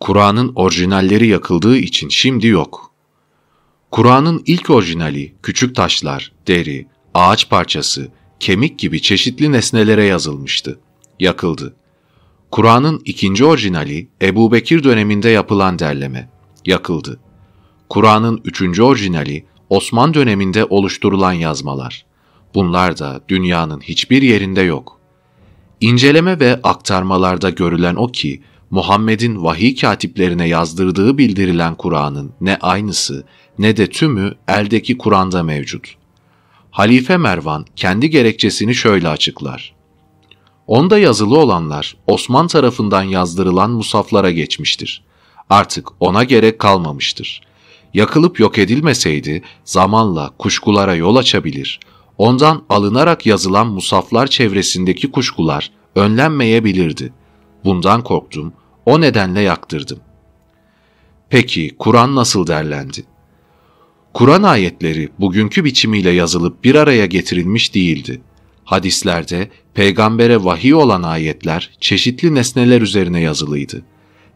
Kur'an'ın orijinalleri yakıldığı için şimdi yok. Kur'an'ın ilk orijinali küçük taşlar, deri, ağaç parçası, kemik gibi çeşitli nesnelere yazılmıştı. Yakıldı. Kur'an'ın ikinci orijinali Ebu Bekir döneminde yapılan derleme. Yakıldı. Kur'an'ın üçüncü orijinali Osman döneminde oluşturulan yazmalar. Bunlar da dünyanın hiçbir yerinde yok. İnceleme ve aktarmalarda görülen o ki, Muhammed'in vahiy katiplerine yazdırdığı bildirilen Kur'an'ın ne aynısı ne de tümü eldeki Kur'an'da mevcut. Halife Mervan kendi gerekçesini şöyle açıklar. Onda yazılı olanlar Osman tarafından yazdırılan musaflara geçmiştir. Artık ona gerek kalmamıştır. Yakılıp yok edilmeseydi zamanla kuşkulara yol açabilir. Ondan alınarak yazılan musaflar çevresindeki kuşkular önlenmeyebilirdi. Bundan korktum o nedenle yaktırdım. Peki Kur'an nasıl derlendi? Kur'an ayetleri bugünkü biçimiyle yazılıp bir araya getirilmiş değildi. Hadislerde peygambere vahiy olan ayetler çeşitli nesneler üzerine yazılıydı.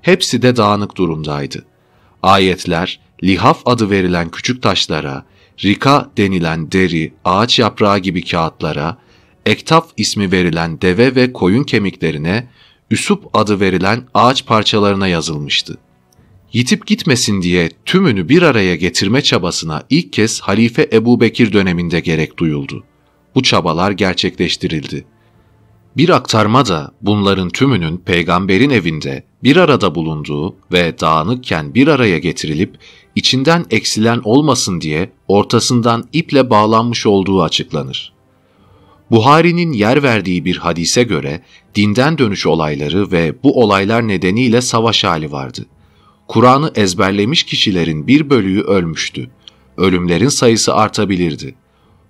Hepsi de dağınık durumdaydı. Ayetler lihaf adı verilen küçük taşlara, rika denilen deri, ağaç yaprağı gibi kağıtlara, ektaf ismi verilen deve ve koyun kemiklerine, üsup adı verilen ağaç parçalarına yazılmıştı. Yitip gitmesin diye tümünü bir araya getirme çabasına ilk kez Halife Ebu Bekir döneminde gerek duyuldu. Bu çabalar gerçekleştirildi. Bir aktarma da bunların tümünün peygamberin evinde bir arada bulunduğu ve dağınıkken bir araya getirilip içinden eksilen olmasın diye ortasından iple bağlanmış olduğu açıklanır. Buhari'nin yer verdiği bir hadise göre dinden dönüş olayları ve bu olaylar nedeniyle savaş hali vardı. Kur'an'ı ezberlemiş kişilerin bir bölüğü ölmüştü. Ölümlerin sayısı artabilirdi.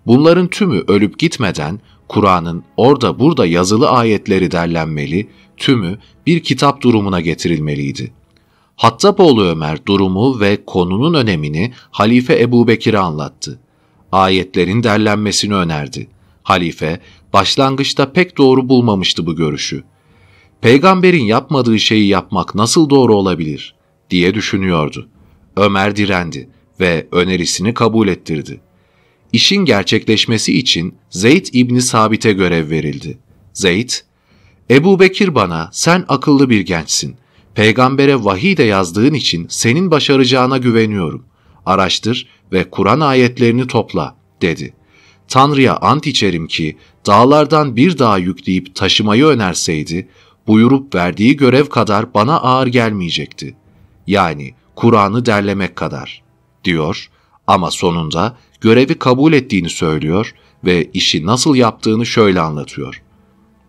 Bunların tümü ölüp gitmeden Kur'an'ın orada burada yazılı ayetleri derlenmeli, tümü bir kitap durumuna getirilmeliydi. Hattapoğlu Ömer durumu ve konunun önemini Halife Ebu Bekir'e anlattı. Ayetlerin derlenmesini önerdi. Halife başlangıçta pek doğru bulmamıştı bu görüşü. Peygamberin yapmadığı şeyi yapmak nasıl doğru olabilir diye düşünüyordu. Ömer direndi ve önerisini kabul ettirdi. İşin gerçekleşmesi için Zeyd İbni Sabit'e görev verildi. Zeyd, Ebu Bekir bana sen akıllı bir gençsin. Peygambere vahiy de yazdığın için senin başaracağına güveniyorum. Araştır ve Kur'an ayetlerini topla dedi. Tanrı'ya ant içerim ki dağlardan bir dağ yükleyip taşımayı önerseydi, buyurup verdiği görev kadar bana ağır gelmeyecekti. Yani Kur'an'ı derlemek kadar, diyor ama sonunda görevi kabul ettiğini söylüyor ve işi nasıl yaptığını şöyle anlatıyor.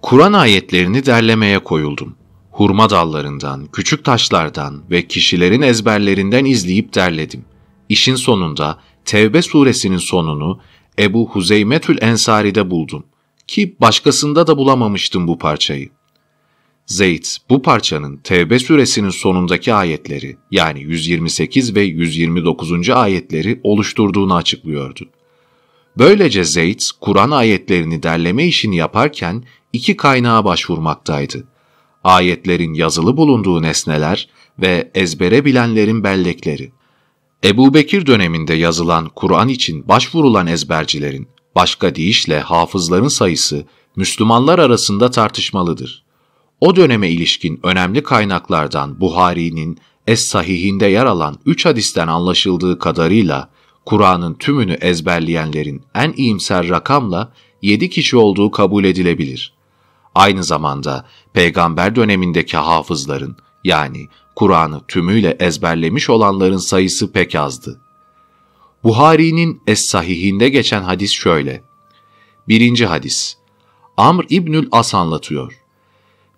Kur'an ayetlerini derlemeye koyuldum. Hurma dallarından, küçük taşlardan ve kişilerin ezberlerinden izleyip derledim. İşin sonunda Tevbe suresinin sonunu Ebu Huzeymetül Ensari'de buldum ki başkasında da bulamamıştım bu parçayı. Zeyd bu parçanın Tevbe suresinin sonundaki ayetleri yani 128 ve 129. ayetleri oluşturduğunu açıklıyordu. Böylece Zeyd Kur'an ayetlerini derleme işini yaparken iki kaynağa başvurmaktaydı. Ayetlerin yazılı bulunduğu nesneler ve ezbere bilenlerin bellekleri. Ebu Bekir döneminde yazılan Kur'an için başvurulan ezbercilerin, başka deyişle hafızların sayısı Müslümanlar arasında tartışmalıdır. O döneme ilişkin önemli kaynaklardan Buhari'nin Es-Sahih'inde yer alan 3 hadisten anlaşıldığı kadarıyla Kur'an'ın tümünü ezberleyenlerin en iyimser rakamla 7 kişi olduğu kabul edilebilir. Aynı zamanda peygamber dönemindeki hafızların yani Kur'an'ı tümüyle ezberlemiş olanların sayısı pek azdı. Buhari'nin Es-Sahihinde geçen hadis şöyle. Birinci hadis. Amr İbnül As anlatıyor.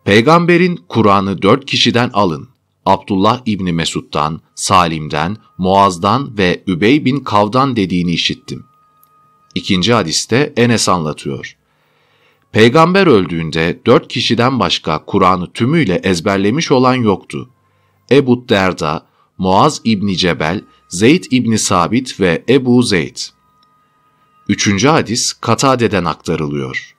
Peygamberin Kur'an'ı dört kişiden alın. Abdullah İbni Mesud'dan, Salim'den, Muaz'dan ve Übey bin Kav'dan dediğini işittim. İkinci hadiste Enes anlatıyor. Peygamber öldüğünde dört kişiden başka Kur'an'ı tümüyle ezberlemiş olan yoktu. Ebu Derda, Muaz İbni Cebel, Zeyd İbni Sabit ve Ebu Zeyd. Üçüncü hadis Katade'den aktarılıyor.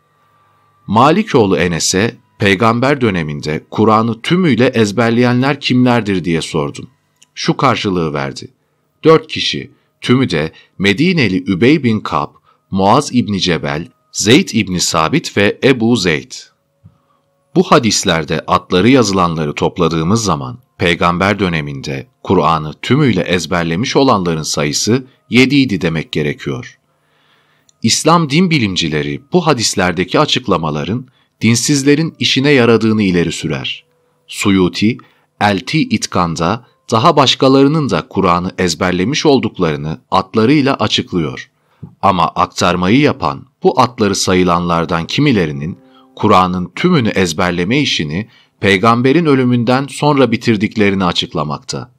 Malikoğlu Enes'e peygamber döneminde Kur'an'ı tümüyle ezberleyenler kimlerdir diye sordum. Şu karşılığı verdi. Dört kişi, tümü de Medineli Übey bin Kap, Muaz İbni Cebel, Zeyd İbni Sabit ve Ebu Zeyd. Bu hadislerde adları yazılanları topladığımız zaman peygamber döneminde Kur'an'ı tümüyle ezberlemiş olanların sayısı 7 idi demek gerekiyor. İslam din bilimcileri bu hadislerdeki açıklamaların dinsizlerin işine yaradığını ileri sürer. Suyuti, Elti İtkan'da daha başkalarının da Kur'an'ı ezberlemiş olduklarını atlarıyla açıklıyor. Ama aktarmayı yapan bu atları sayılanlardan kimilerinin Kur'an'ın tümünü ezberleme işini peygamberin ölümünden sonra bitirdiklerini açıklamakta.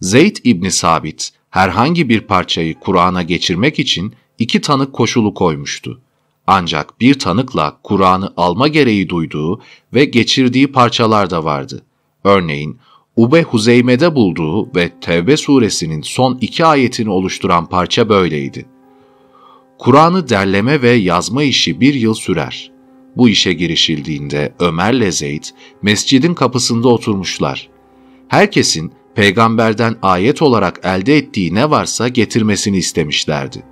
Zeyd İbni Sabit herhangi bir parçayı Kur'an'a geçirmek için iki tanık koşulu koymuştu. Ancak bir tanıkla Kur'an'ı alma gereği duyduğu ve geçirdiği parçalar da vardı. Örneğin Ube Huzeyme'de bulduğu ve Tevbe suresinin son iki ayetini oluşturan parça böyleydi. Kur'an'ı derleme ve yazma işi bir yıl sürer. Bu işe girişildiğinde Ömer'le Zeyd mescidin kapısında oturmuşlar. Herkesin peygamberden ayet olarak elde ettiği ne varsa getirmesini istemişlerdi.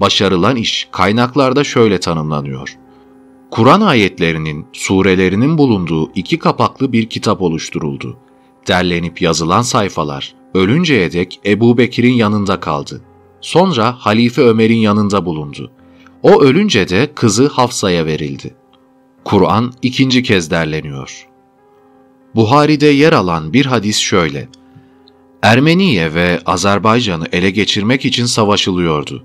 Başarılan iş kaynaklarda şöyle tanımlanıyor. Kur'an ayetlerinin, surelerinin bulunduğu iki kapaklı bir kitap oluşturuldu. Derlenip yazılan sayfalar ölünceye dek Ebu Bekir'in yanında kaldı. Sonra Halife Ömer'in yanında bulundu. O ölünce de kızı Hafsa'ya verildi. Kur'an ikinci kez derleniyor. Buhari'de yer alan bir hadis şöyle. Ermeniye ve Azerbaycan'ı ele geçirmek için savaşılıyordu.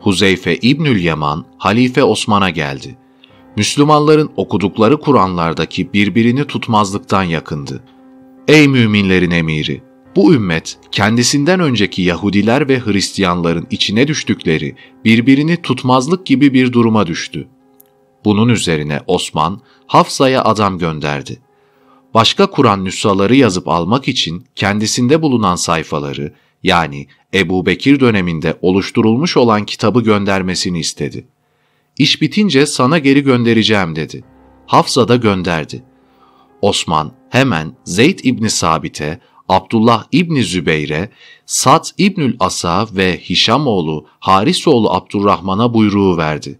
Huzeyfe İbnül Yaman, Halife Osman'a geldi. Müslümanların okudukları Kur'anlardaki birbirini tutmazlıktan yakındı. Ey müminlerin emiri! Bu ümmet kendisinden önceki Yahudiler ve Hristiyanların içine düştükleri birbirini tutmazlık gibi bir duruma düştü. Bunun üzerine Osman Hafsa'ya adam gönderdi. Başka Kur'an nüshaları yazıp almak için kendisinde bulunan sayfaları yani Ebu Bekir döneminde oluşturulmuş olan kitabı göndermesini istedi. İş bitince sana geri göndereceğim dedi. Hafsa da gönderdi. Osman hemen Zeyd İbni Sabit'e, Abdullah İbni Zübeyre, Sad İbnül Asa ve Hişamoğlu Harisoğlu Abdurrahman'a buyruğu verdi.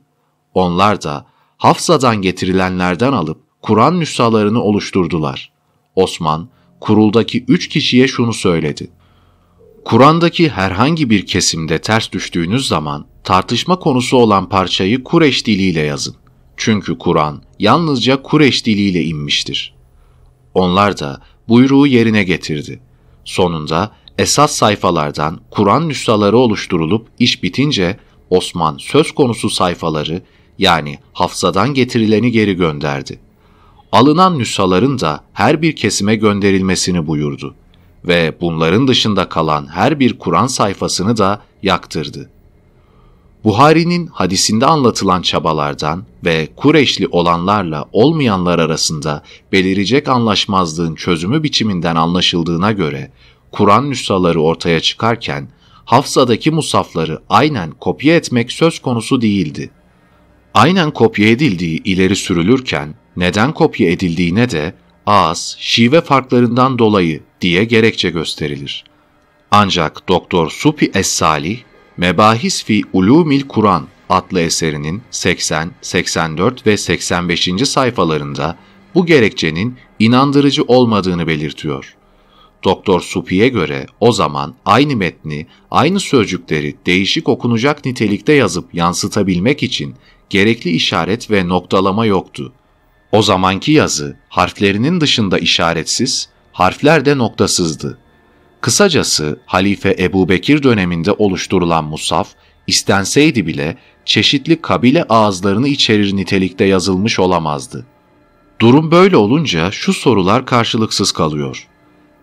Onlar da Hafsa'dan getirilenlerden alıp Kur'an nüshalarını oluşturdular. Osman, kuruldaki üç kişiye şunu söyledi. Kur'an'daki herhangi bir kesimde ters düştüğünüz zaman tartışma konusu olan parçayı Kureş diliyle yazın. Çünkü Kur'an yalnızca Kureş diliyle inmiştir. Onlar da buyruğu yerine getirdi. Sonunda esas sayfalardan Kur'an nüshaları oluşturulup iş bitince Osman söz konusu sayfaları yani Hafsa'dan getirileni geri gönderdi. Alınan nüshaların da her bir kesime gönderilmesini buyurdu ve bunların dışında kalan her bir Kur'an sayfasını da yaktırdı. Buhari'nin hadisinde anlatılan çabalardan ve Kureşli olanlarla olmayanlar arasında belirecek anlaşmazlığın çözümü biçiminden anlaşıldığına göre Kur'an nüshaları ortaya çıkarken Hafsa'daki musafları aynen kopya etmek söz konusu değildi aynen kopya edildiği ileri sürülürken neden kopya edildiğine de ağız, şive farklarından dolayı diye gerekçe gösterilir. Ancak Doktor Supi Essali, salih Mebahis fi Ulumil Kur'an adlı eserinin 80, 84 ve 85. sayfalarında bu gerekçenin inandırıcı olmadığını belirtiyor. Doktor Supi'ye göre o zaman aynı metni, aynı sözcükleri değişik okunacak nitelikte yazıp yansıtabilmek için gerekli işaret ve noktalama yoktu. O zamanki yazı harflerinin dışında işaretsiz, harfler de noktasızdı. Kısacası Halife Ebu Bekir döneminde oluşturulan Musaf, istenseydi bile çeşitli kabile ağızlarını içerir nitelikte yazılmış olamazdı. Durum böyle olunca şu sorular karşılıksız kalıyor.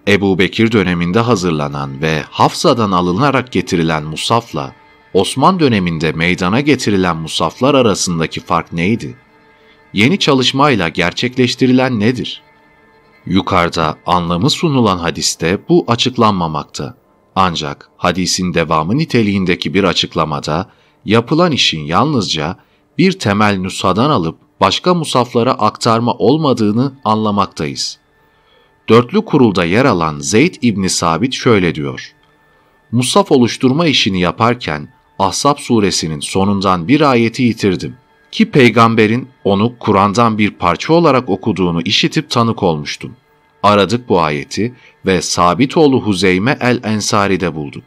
Ebu Bekir döneminde hazırlanan ve Hafsa'dan alınarak getirilen Musaf'la Osman döneminde meydana getirilen musaflar arasındaki fark neydi? Yeni çalışmayla gerçekleştirilen nedir? Yukarıda anlamı sunulan hadiste bu açıklanmamakta. Ancak hadisin devamı niteliğindeki bir açıklamada yapılan işin yalnızca bir temel nüshadan alıp başka musaflara aktarma olmadığını anlamaktayız. Dörtlü kurulda yer alan Zeyd İbni Sabit şöyle diyor. Musaf oluşturma işini yaparken Ahzab suresinin sonundan bir ayeti yitirdim ki peygamberin onu Kur'an'dan bir parça olarak okuduğunu işitip tanık olmuştum. Aradık bu ayeti ve Sabitoğlu Huzeyme el-Ensari'de bulduk.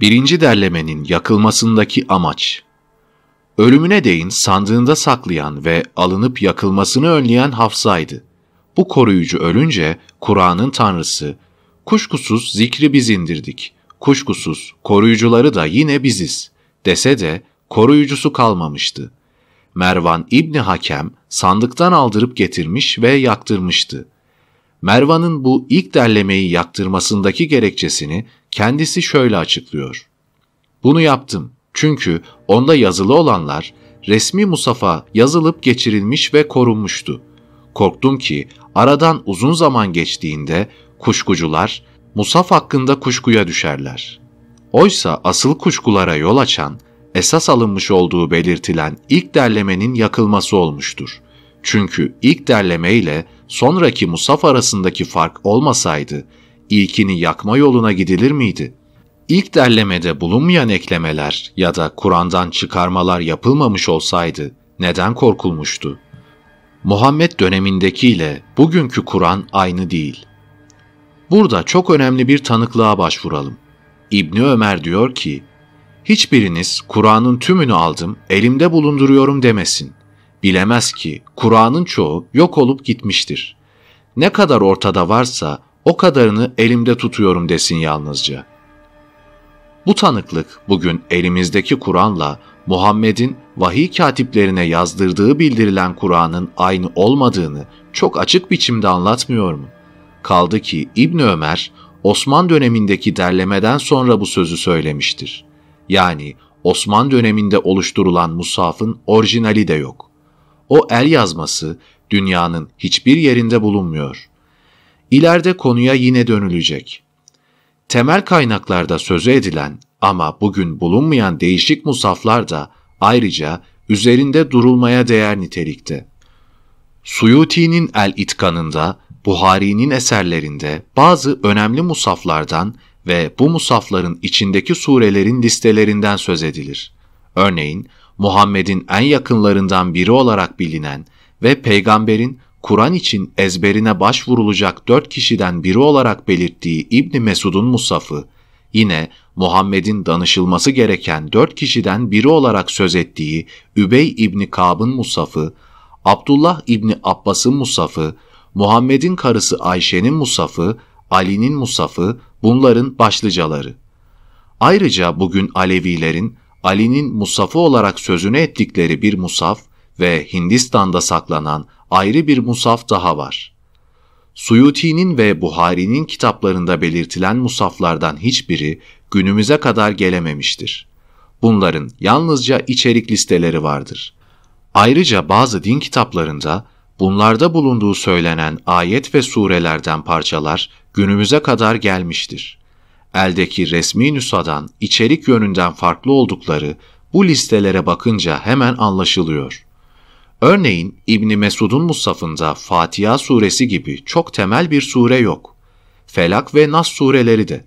Birinci derlemenin yakılmasındaki amaç Ölümüne değin sandığında saklayan ve alınıp yakılmasını önleyen Hafsa'ydı. Bu koruyucu ölünce Kur'an'ın tanrısı, kuşkusuz zikri biz indirdik kuşkusuz koruyucuları da yine biziz dese de koruyucusu kalmamıştı. Mervan İbni Hakem sandıktan aldırıp getirmiş ve yaktırmıştı. Mervan'ın bu ilk derlemeyi yaktırmasındaki gerekçesini kendisi şöyle açıklıyor. Bunu yaptım çünkü onda yazılı olanlar resmi Musaf'a yazılıp geçirilmiş ve korunmuştu. Korktum ki aradan uzun zaman geçtiğinde kuşkucular Musaf hakkında kuşkuya düşerler. Oysa asıl kuşkulara yol açan, esas alınmış olduğu belirtilen ilk derlemenin yakılması olmuştur. Çünkü ilk derleme ile sonraki Musaf arasındaki fark olmasaydı, ilkini yakma yoluna gidilir miydi? İlk derlemede bulunmayan eklemeler ya da Kur'an'dan çıkarmalar yapılmamış olsaydı neden korkulmuştu? Muhammed dönemindeki ile bugünkü Kur'an aynı değil. Burada çok önemli bir tanıklığa başvuralım. İbni Ömer diyor ki, Hiçbiriniz Kur'an'ın tümünü aldım, elimde bulunduruyorum demesin. Bilemez ki Kur'an'ın çoğu yok olup gitmiştir. Ne kadar ortada varsa o kadarını elimde tutuyorum desin yalnızca. Bu tanıklık bugün elimizdeki Kur'an'la Muhammed'in vahiy katiplerine yazdırdığı bildirilen Kur'an'ın aynı olmadığını çok açık biçimde anlatmıyor mu? Kaldı ki İbn Ömer Osman dönemindeki derlemeden sonra bu sözü söylemiştir. Yani Osman döneminde oluşturulan musafın orijinali de yok. O el yazması dünyanın hiçbir yerinde bulunmuyor. İleride konuya yine dönülecek. Temel kaynaklarda sözü edilen ama bugün bulunmayan değişik musaflar da ayrıca üzerinde durulmaya değer nitelikte. Suyuti'nin El İtkan'ında Buhari'nin eserlerinde bazı önemli musaflardan ve bu musafların içindeki surelerin listelerinden söz edilir. Örneğin Muhammed'in en yakınlarından biri olarak bilinen ve peygamberin Kur'an için ezberine başvurulacak dört kişiden biri olarak belirttiği İbni Mesud'un musafı, yine Muhammed'in danışılması gereken dört kişiden biri olarak söz ettiği Übey İbni Kab'ın musafı, Abdullah İbni Abbas'ın musafı Muhammed'in karısı Ayşe'nin musafı, Ali'nin musafı bunların başlıcaları. Ayrıca bugün Alevilerin Ali'nin musafı olarak sözünü ettikleri bir musaf ve Hindistan'da saklanan ayrı bir musaf daha var. Suyuti'nin ve Buhari'nin kitaplarında belirtilen musaflardan hiçbiri günümüze kadar gelememiştir. Bunların yalnızca içerik listeleri vardır. Ayrıca bazı din kitaplarında Bunlarda bulunduğu söylenen ayet ve surelerden parçalar günümüze kadar gelmiştir. Eldeki resmi nüshadan içerik yönünden farklı oldukları bu listelere bakınca hemen anlaşılıyor. Örneğin İbn Mesud'un Musaf'ında Fatiha suresi gibi çok temel bir sure yok. Felak ve Nas sureleri de.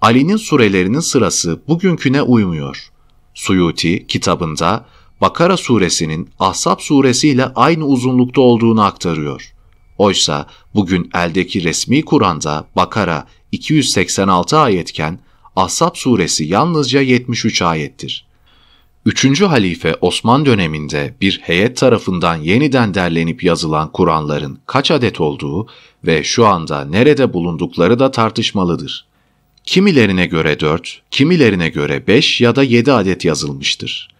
Ali'nin surelerinin sırası bugünküne uymuyor. Suyuti kitabında Bakara suresinin Ahzab suresiyle aynı uzunlukta olduğunu aktarıyor. Oysa bugün eldeki resmi Kur'an'da Bakara 286 ayetken Ahzab suresi yalnızca 73 ayettir. Üçüncü halife Osman döneminde bir heyet tarafından yeniden derlenip yazılan Kur'anların kaç adet olduğu ve şu anda nerede bulundukları da tartışmalıdır. Kimilerine göre 4, kimilerine göre 5 ya da 7 adet yazılmıştır.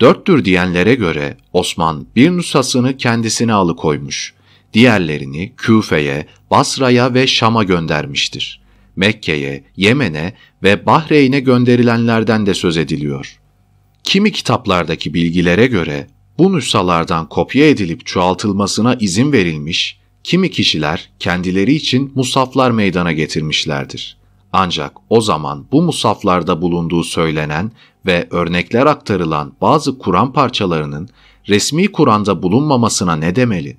Dörttür diyenlere göre Osman bir nusasını kendisine alıkoymuş, diğerlerini Küfe'ye, Basra'ya ve Şam'a göndermiştir. Mekke'ye, Yemen'e ve Bahreyn'e gönderilenlerden de söz ediliyor. Kimi kitaplardaki bilgilere göre bu nüshalardan kopya edilip çoğaltılmasına izin verilmiş, kimi kişiler kendileri için musaflar meydana getirmişlerdir.'' Ancak o zaman bu musaflarda bulunduğu söylenen ve örnekler aktarılan bazı Kur'an parçalarının resmi Kur'an'da bulunmamasına ne demeli?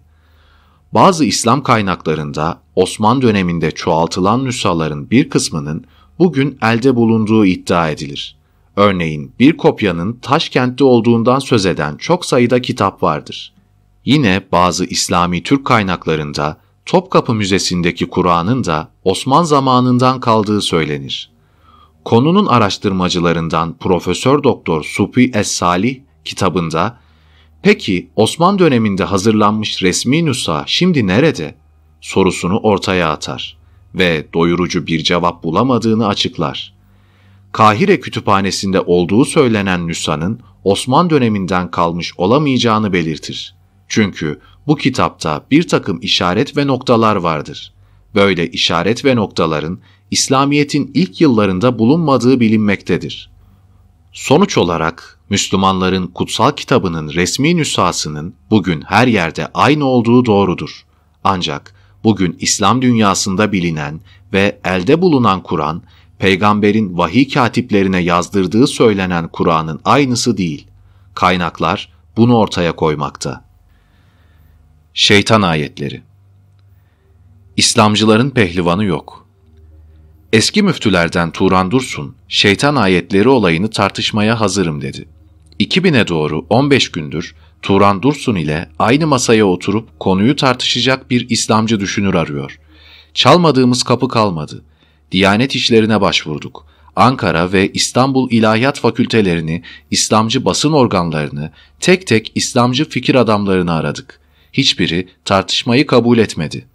Bazı İslam kaynaklarında Osman döneminde çoğaltılan nüshaların bir kısmının bugün elde bulunduğu iddia edilir. Örneğin bir kopyanın Taşkent'te olduğundan söz eden çok sayıda kitap vardır. Yine bazı İslami Türk kaynaklarında Topkapı Müzesi'ndeki Kur'an'ın da Osman zamanından kaldığı söylenir. Konunun araştırmacılarından Profesör Doktor Supi Es-Salih kitabında "Peki Osman döneminde hazırlanmış resmi nüsha şimdi nerede?" sorusunu ortaya atar ve doyurucu bir cevap bulamadığını açıklar. Kahire kütüphanesinde olduğu söylenen nüshanın Osman döneminden kalmış olamayacağını belirtir. Çünkü bu kitapta bir takım işaret ve noktalar vardır. Böyle işaret ve noktaların İslamiyet'in ilk yıllarında bulunmadığı bilinmektedir. Sonuç olarak Müslümanların kutsal kitabının resmi nüshasının bugün her yerde aynı olduğu doğrudur. Ancak bugün İslam dünyasında bilinen ve elde bulunan Kur'an, peygamberin vahiy katiplerine yazdırdığı söylenen Kur'an'ın aynısı değil. Kaynaklar bunu ortaya koymakta. Şeytan ayetleri. İslamcıların pehlivanı yok. Eski müftülerden Turan Dursun, şeytan ayetleri olayını tartışmaya hazırım dedi. 2000'e doğru 15 gündür Turan Dursun ile aynı masaya oturup konuyu tartışacak bir İslamcı düşünür arıyor. Çalmadığımız kapı kalmadı. Diyanet işlerine başvurduk. Ankara ve İstanbul İlahiyat Fakültelerini, İslamcı basın organlarını, tek tek İslamcı fikir adamlarını aradık.'' hiçbiri tartışmayı kabul etmedi.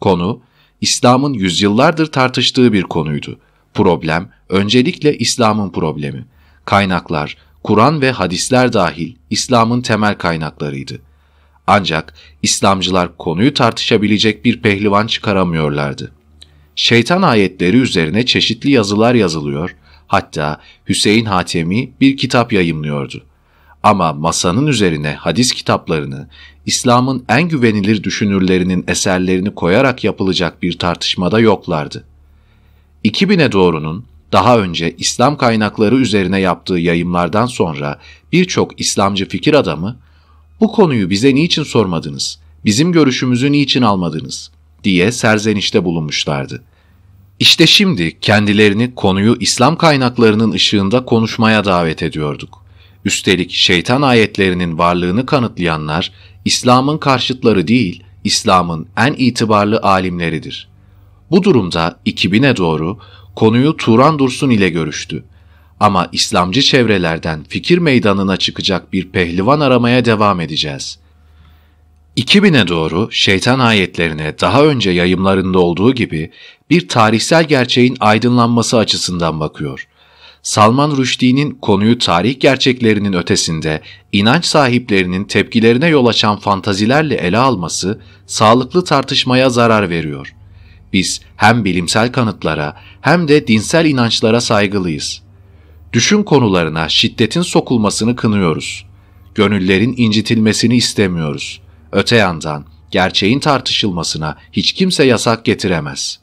Konu, İslam'ın yüzyıllardır tartıştığı bir konuydu. Problem, öncelikle İslam'ın problemi. Kaynaklar, Kur'an ve hadisler dahil İslam'ın temel kaynaklarıydı. Ancak İslamcılar konuyu tartışabilecek bir pehlivan çıkaramıyorlardı. Şeytan ayetleri üzerine çeşitli yazılar yazılıyor, hatta Hüseyin Hatemi bir kitap yayımlıyordu. Ama masanın üzerine hadis kitaplarını, İslam'ın en güvenilir düşünürlerinin eserlerini koyarak yapılacak bir tartışmada yoklardı. 2000'e doğrunun daha önce İslam kaynakları üzerine yaptığı yayımlardan sonra birçok İslamcı fikir adamı bu konuyu bize niçin sormadınız, bizim görüşümüzü niçin almadınız diye serzenişte bulunmuşlardı. İşte şimdi kendilerini konuyu İslam kaynaklarının ışığında konuşmaya davet ediyorduk. Üstelik şeytan ayetlerinin varlığını kanıtlayanlar İslam'ın karşıtları değil, İslam'ın en itibarlı alimleridir. Bu durumda 2000'e doğru konuyu Turan Dursun ile görüştü. Ama İslamcı çevrelerden fikir meydanına çıkacak bir pehlivan aramaya devam edeceğiz. 2000'e doğru şeytan ayetlerine daha önce yayımlarında olduğu gibi bir tarihsel gerçeğin aydınlanması açısından bakıyor. Salman Rushdie'nin konuyu tarih gerçeklerinin ötesinde inanç sahiplerinin tepkilerine yol açan fantazilerle ele alması sağlıklı tartışmaya zarar veriyor. Biz hem bilimsel kanıtlara hem de dinsel inançlara saygılıyız. Düşün konularına şiddetin sokulmasını kınıyoruz. Gönüllerin incitilmesini istemiyoruz. Öte yandan gerçeğin tartışılmasına hiç kimse yasak getiremez.''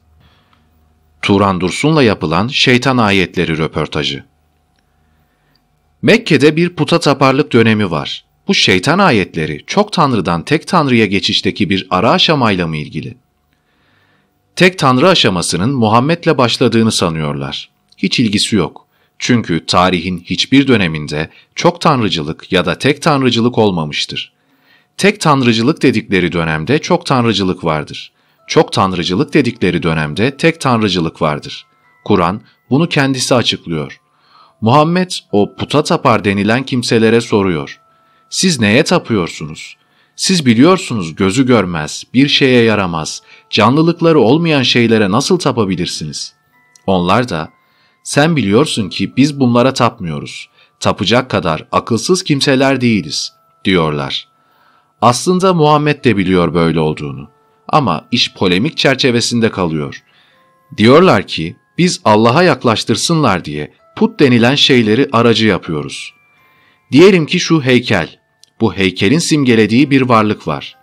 Turan Dursun'la yapılan Şeytan Ayetleri röportajı. Mekke'de bir puta taparlık dönemi var. Bu şeytan ayetleri çok tanrıdan tek tanrıya geçişteki bir ara aşamayla mı ilgili? Tek tanrı aşamasının Muhammed'le başladığını sanıyorlar. Hiç ilgisi yok. Çünkü tarihin hiçbir döneminde çok tanrıcılık ya da tek tanrıcılık olmamıştır. Tek tanrıcılık dedikleri dönemde çok tanrıcılık vardır. Çok tanrıcılık dedikleri dönemde tek tanrıcılık vardır. Kur'an bunu kendisi açıklıyor. Muhammed o puta tapar denilen kimselere soruyor. Siz neye tapıyorsunuz? Siz biliyorsunuz gözü görmez, bir şeye yaramaz, canlılıkları olmayan şeylere nasıl tapabilirsiniz? Onlar da, sen biliyorsun ki biz bunlara tapmıyoruz. Tapacak kadar akılsız kimseler değiliz, diyorlar. Aslında Muhammed de biliyor böyle olduğunu ama iş polemik çerçevesinde kalıyor. Diyorlar ki biz Allah'a yaklaştırsınlar diye put denilen şeyleri aracı yapıyoruz. Diyelim ki şu heykel. Bu heykelin simgelediği bir varlık var.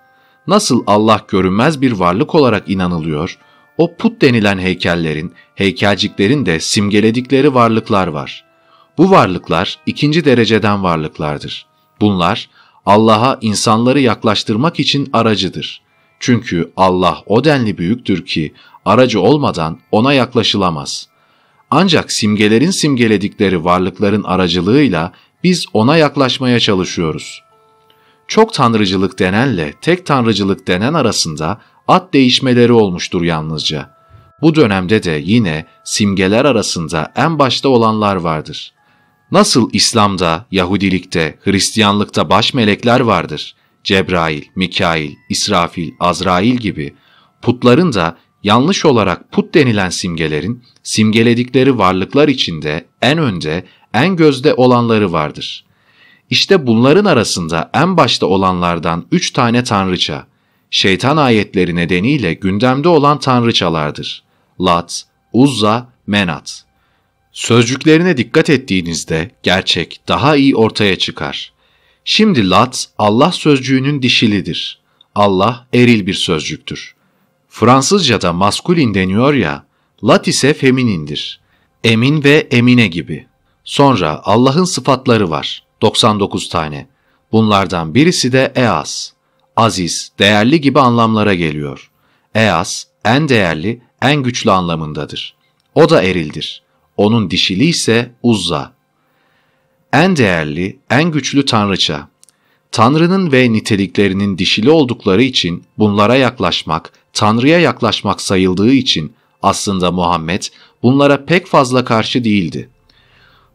Nasıl Allah görünmez bir varlık olarak inanılıyor, o put denilen heykellerin, heykelciklerin de simgeledikleri varlıklar var. Bu varlıklar ikinci dereceden varlıklardır. Bunlar Allah'a insanları yaklaştırmak için aracıdır. Çünkü Allah o denli büyüktür ki aracı olmadan ona yaklaşılamaz. Ancak simgelerin simgeledikleri varlıkların aracılığıyla biz ona yaklaşmaya çalışıyoruz. Çok tanrıcılık denenle tek tanrıcılık denen arasında ad değişmeleri olmuştur yalnızca. Bu dönemde de yine simgeler arasında en başta olanlar vardır. Nasıl İslam'da, Yahudilikte, Hristiyanlıkta baş melekler vardır.'' Cebrail, Mikail, İsrafil, Azrail gibi putların da yanlış olarak put denilen simgelerin simgeledikleri varlıklar içinde en önde, en gözde olanları vardır. İşte bunların arasında en başta olanlardan üç tane tanrıça, şeytan ayetleri nedeniyle gündemde olan tanrıçalardır. Lat, Uzza, Menat. Sözcüklerine dikkat ettiğinizde gerçek daha iyi ortaya çıkar. Şimdi lat Allah sözcüğünün dişilidir. Allah eril bir sözcüktür. Fransızca'da maskulin deniyor ya, lat ise feminindir. Emin ve emine gibi. Sonra Allah'ın sıfatları var, 99 tane. Bunlardan birisi de eas. Aziz, değerli gibi anlamlara geliyor. Eas, en değerli, en güçlü anlamındadır. O da erildir. Onun dişili ise uzza, en değerli, en güçlü tanrıça. Tanrının ve niteliklerinin dişili oldukları için bunlara yaklaşmak, Tanrı'ya yaklaşmak sayıldığı için aslında Muhammed bunlara pek fazla karşı değildi.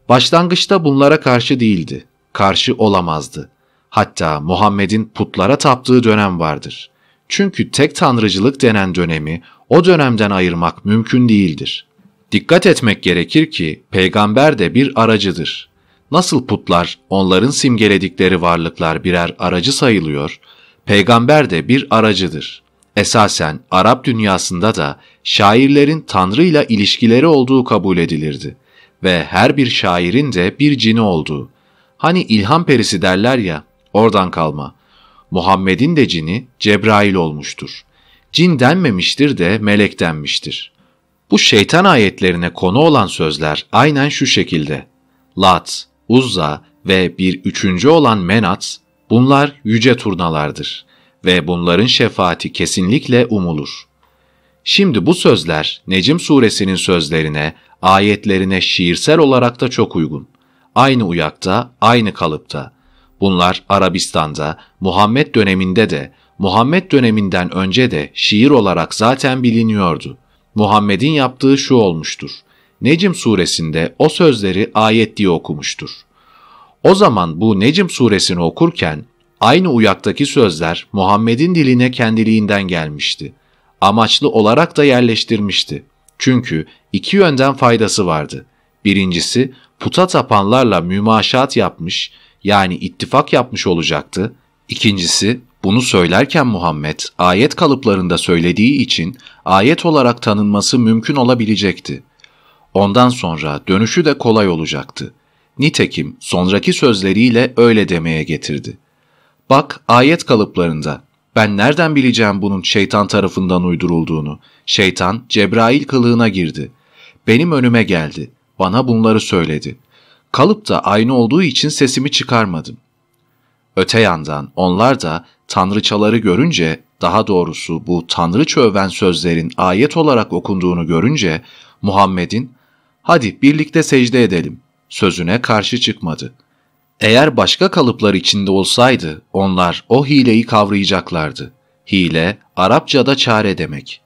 Başlangıçta bunlara karşı değildi, karşı olamazdı. Hatta Muhammed'in putlara taptığı dönem vardır. Çünkü tek tanrıcılık denen dönemi o dönemden ayırmak mümkün değildir. Dikkat etmek gerekir ki peygamber de bir aracıdır. Nasıl putlar, onların simgeledikleri varlıklar birer aracı sayılıyor, peygamber de bir aracıdır. Esasen Arap dünyasında da şairlerin Tanrı ile ilişkileri olduğu kabul edilirdi ve her bir şairin de bir cini olduğu. Hani ilham perisi derler ya, oradan kalma. Muhammed'in de cini Cebrail olmuştur. Cin denmemiştir de melek denmiştir. Bu şeytan ayetlerine konu olan sözler aynen şu şekilde. Lat, Uzza ve bir üçüncü olan Menat, bunlar yüce turnalardır ve bunların şefaati kesinlikle umulur. Şimdi bu sözler Necim suresinin sözlerine, ayetlerine şiirsel olarak da çok uygun. Aynı uyakta, aynı kalıpta. Bunlar Arabistan'da, Muhammed döneminde de, Muhammed döneminden önce de şiir olarak zaten biliniyordu. Muhammed'in yaptığı şu olmuştur. Necim suresinde o sözleri ayet diye okumuştur. O zaman bu Necim suresini okurken aynı uyaktaki sözler Muhammed'in diline kendiliğinden gelmişti. Amaçlı olarak da yerleştirmişti. Çünkü iki yönden faydası vardı. Birincisi puta tapanlarla mümaşat yapmış yani ittifak yapmış olacaktı. İkincisi bunu söylerken Muhammed ayet kalıplarında söylediği için ayet olarak tanınması mümkün olabilecekti. Ondan sonra dönüşü de kolay olacaktı. Nitekim sonraki sözleriyle öyle demeye getirdi. Bak ayet kalıplarında ben nereden bileceğim bunun şeytan tarafından uydurulduğunu? Şeytan Cebrail kılığına girdi. Benim önüme geldi. Bana bunları söyledi. Kalıp da aynı olduğu için sesimi çıkarmadım. Öte yandan onlar da tanrıçaları görünce, daha doğrusu bu tanrıça öven sözlerin ayet olarak okunduğunu görünce Muhammed'in hadi birlikte secde edelim sözüne karşı çıkmadı. Eğer başka kalıplar içinde olsaydı onlar o hileyi kavrayacaklardı. Hile Arapçada çare demek.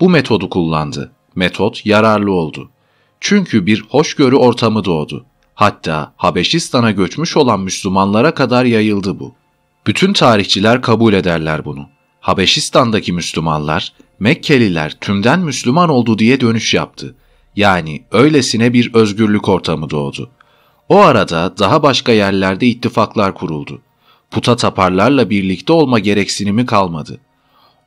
Bu metodu kullandı. Metot yararlı oldu. Çünkü bir hoşgörü ortamı doğdu. Hatta Habeşistan'a göçmüş olan Müslümanlara kadar yayıldı bu. Bütün tarihçiler kabul ederler bunu. Habeşistan'daki Müslümanlar, Mekkeliler tümden Müslüman oldu diye dönüş yaptı yani öylesine bir özgürlük ortamı doğdu. O arada daha başka yerlerde ittifaklar kuruldu. Puta taparlarla birlikte olma gereksinimi kalmadı.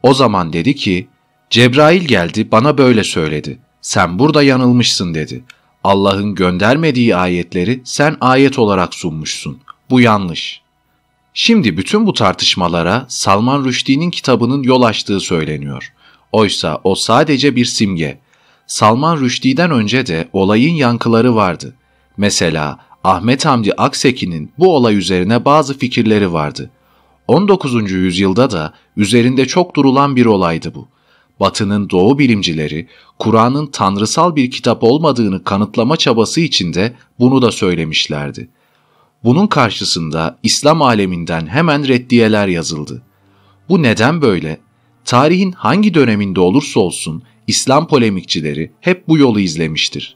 O zaman dedi ki, Cebrail geldi bana böyle söyledi. Sen burada yanılmışsın dedi. Allah'ın göndermediği ayetleri sen ayet olarak sunmuşsun. Bu yanlış. Şimdi bütün bu tartışmalara Salman Rushdie'nin kitabının yol açtığı söyleniyor. Oysa o sadece bir simge, Salman Rushdie'den önce de olayın yankıları vardı. Mesela Ahmet Hamdi Akseki'nin bu olay üzerine bazı fikirleri vardı. 19. yüzyılda da üzerinde çok durulan bir olaydı bu. Batı'nın doğu bilimcileri Kur'an'ın tanrısal bir kitap olmadığını kanıtlama çabası içinde bunu da söylemişlerdi. Bunun karşısında İslam aleminden hemen reddiyeler yazıldı. Bu neden böyle? Tarihin hangi döneminde olursa olsun İslam polemikçileri hep bu yolu izlemiştir.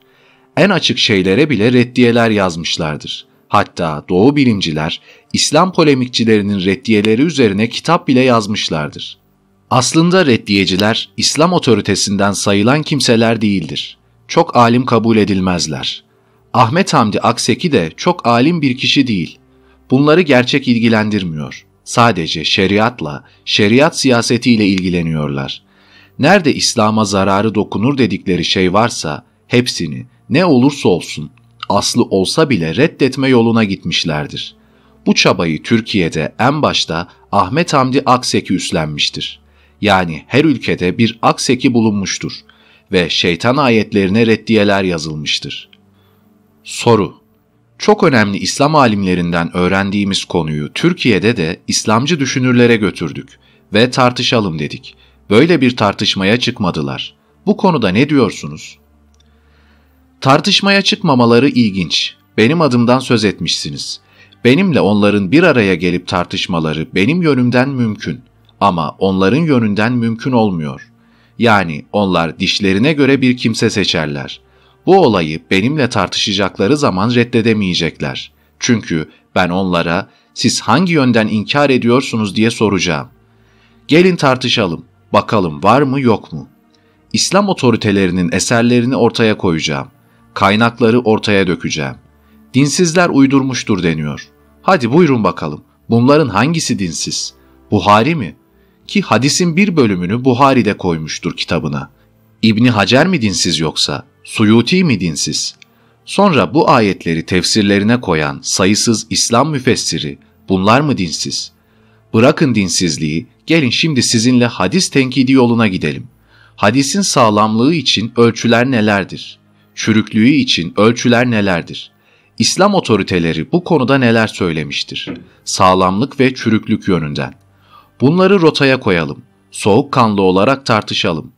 En açık şeylere bile reddiyeler yazmışlardır. Hatta doğu bilimciler İslam polemikçilerinin reddiyeleri üzerine kitap bile yazmışlardır. Aslında reddiyeciler İslam otoritesinden sayılan kimseler değildir. Çok alim kabul edilmezler. Ahmet Hamdi Akseki de çok alim bir kişi değil. Bunları gerçek ilgilendirmiyor. Sadece şeriatla, şeriat siyasetiyle ilgileniyorlar nerede İslam'a zararı dokunur dedikleri şey varsa hepsini ne olursa olsun aslı olsa bile reddetme yoluna gitmişlerdir. Bu çabayı Türkiye'de en başta Ahmet Hamdi Akseki üstlenmiştir. Yani her ülkede bir Akseki bulunmuştur ve şeytan ayetlerine reddiyeler yazılmıştır. Soru Çok önemli İslam alimlerinden öğrendiğimiz konuyu Türkiye'de de İslamcı düşünürlere götürdük ve tartışalım dedik.'' böyle bir tartışmaya çıkmadılar. Bu konuda ne diyorsunuz? Tartışmaya çıkmamaları ilginç. Benim adımdan söz etmişsiniz. Benimle onların bir araya gelip tartışmaları benim yönümden mümkün ama onların yönünden mümkün olmuyor. Yani onlar dişlerine göre bir kimse seçerler. Bu olayı benimle tartışacakları zaman reddedemeyecekler. Çünkü ben onlara siz hangi yönden inkar ediyorsunuz diye soracağım. Gelin tartışalım. Bakalım var mı yok mu? İslam otoritelerinin eserlerini ortaya koyacağım. Kaynakları ortaya dökeceğim. Dinsizler uydurmuştur deniyor. Hadi buyurun bakalım. Bunların hangisi dinsiz? Buhari mi? Ki hadisin bir bölümünü Buhari'de koymuştur kitabına. İbni Hacer mi dinsiz yoksa? Suyuti mi dinsiz? Sonra bu ayetleri tefsirlerine koyan sayısız İslam müfessiri bunlar mı dinsiz? Bırakın dinsizliği, Gelin şimdi sizinle hadis tenkidi yoluna gidelim. Hadisin sağlamlığı için ölçüler nelerdir? Çürüklüğü için ölçüler nelerdir? İslam otoriteleri bu konuda neler söylemiştir? Sağlamlık ve çürüklük yönünden. Bunları rotaya koyalım. Soğukkanlı olarak tartışalım.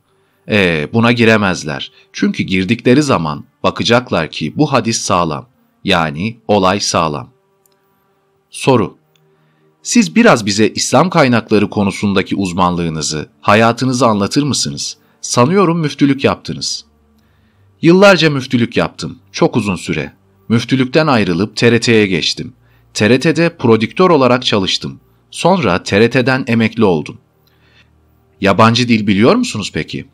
E buna giremezler. Çünkü girdikleri zaman bakacaklar ki bu hadis sağlam. Yani olay sağlam. Soru siz biraz bize İslam kaynakları konusundaki uzmanlığınızı, hayatınızı anlatır mısınız? Sanıyorum müftülük yaptınız. Yıllarca müftülük yaptım, çok uzun süre. Müftülükten ayrılıp TRT'ye geçtim. TRT'de prodüktör olarak çalıştım. Sonra TRT'den emekli oldum. Yabancı dil biliyor musunuz peki?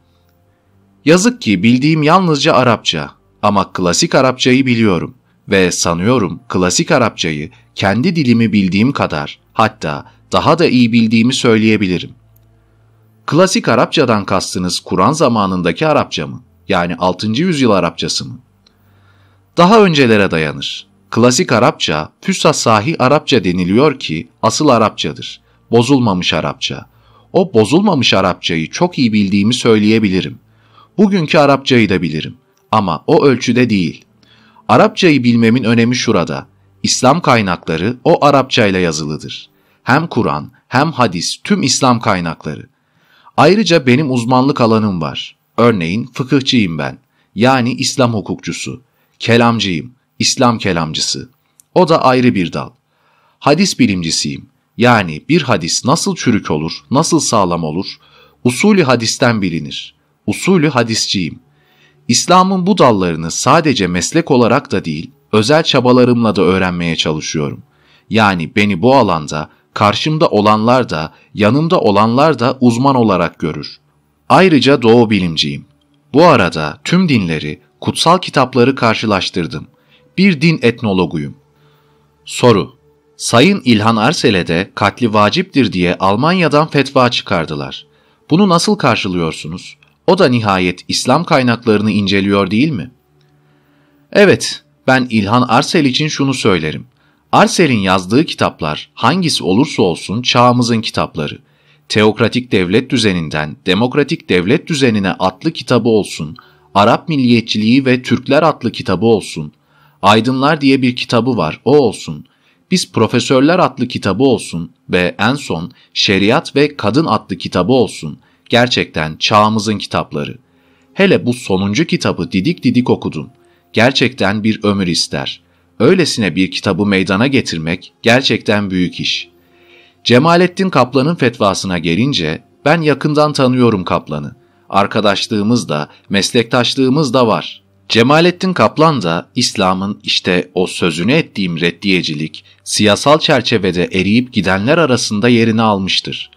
Yazık ki bildiğim yalnızca Arapça ama klasik Arapçayı biliyorum ve sanıyorum klasik Arapçayı kendi dilimi bildiğim kadar hatta daha da iyi bildiğimi söyleyebilirim. Klasik Arapçadan kastınız Kur'an zamanındaki Arapça mı? Yani 6. yüzyıl Arapçası mı? Daha öncelere dayanır. Klasik Arapça, Füsa Sahi Arapça deniliyor ki asıl Arapçadır. Bozulmamış Arapça. O bozulmamış Arapçayı çok iyi bildiğimi söyleyebilirim. Bugünkü Arapçayı da bilirim. Ama o ölçüde değil. Arapçayı bilmemin önemi şurada. İslam kaynakları o Arapçayla yazılıdır hem Kur'an hem hadis tüm İslam kaynakları. Ayrıca benim uzmanlık alanım var. Örneğin fıkıhçıyım ben. Yani İslam hukukçusu. Kelamcıyım. İslam kelamcısı. O da ayrı bir dal. Hadis bilimcisiyim. Yani bir hadis nasıl çürük olur, nasıl sağlam olur? Usulü hadisten bilinir. Usulü hadisçiyim. İslam'ın bu dallarını sadece meslek olarak da değil, özel çabalarımla da öğrenmeye çalışıyorum. Yani beni bu alanda karşımda olanlar da, yanımda olanlar da uzman olarak görür. Ayrıca doğu bilimciyim. Bu arada tüm dinleri, kutsal kitapları karşılaştırdım. Bir din etnologuyum. Soru Sayın İlhan Arsel'e de katli vaciptir diye Almanya'dan fetva çıkardılar. Bunu nasıl karşılıyorsunuz? O da nihayet İslam kaynaklarını inceliyor değil mi? Evet, ben İlhan Arsel için şunu söylerim. Arsel'in yazdığı kitaplar hangisi olursa olsun çağımızın kitapları. Teokratik devlet düzeninden demokratik devlet düzenine atlı kitabı olsun, Arap milliyetçiliği ve Türkler atlı kitabı olsun, Aydınlar diye bir kitabı var o olsun, Biz Profesörler adlı kitabı olsun ve en son Şeriat ve Kadın adlı kitabı olsun. Gerçekten çağımızın kitapları. Hele bu sonuncu kitabı didik didik okudum. Gerçekten bir ömür ister.'' Öylesine bir kitabı meydana getirmek gerçekten büyük iş. Cemalettin Kaplan'ın fetvasına gelince ben yakından tanıyorum Kaplan'ı. Arkadaşlığımız da, meslektaşlığımız da var. Cemalettin Kaplan da İslam'ın işte o sözünü ettiğim reddiyecilik, siyasal çerçevede eriyip gidenler arasında yerini almıştır.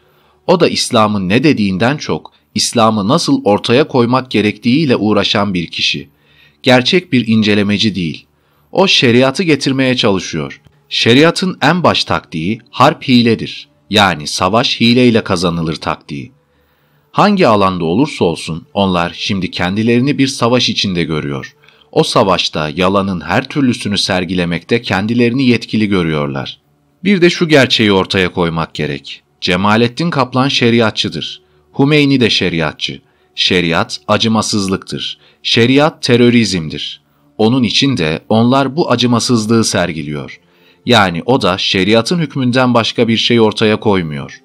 O da İslam'ın ne dediğinden çok, İslam'ı nasıl ortaya koymak gerektiğiyle uğraşan bir kişi. Gerçek bir incelemeci değil.'' O şeriatı getirmeye çalışıyor. Şeriatın en baş taktiği harp hiledir. Yani savaş hileyle kazanılır taktiği. Hangi alanda olursa olsun onlar şimdi kendilerini bir savaş içinde görüyor. O savaşta yalanın her türlüsünü sergilemekte kendilerini yetkili görüyorlar. Bir de şu gerçeği ortaya koymak gerek. Cemalettin Kaplan şeriatçıdır. Humeyni de şeriatçı. Şeriat acımasızlıktır. Şeriat terörizmdir. Onun için de onlar bu acımasızlığı sergiliyor. Yani o da şeriatın hükmünden başka bir şey ortaya koymuyor.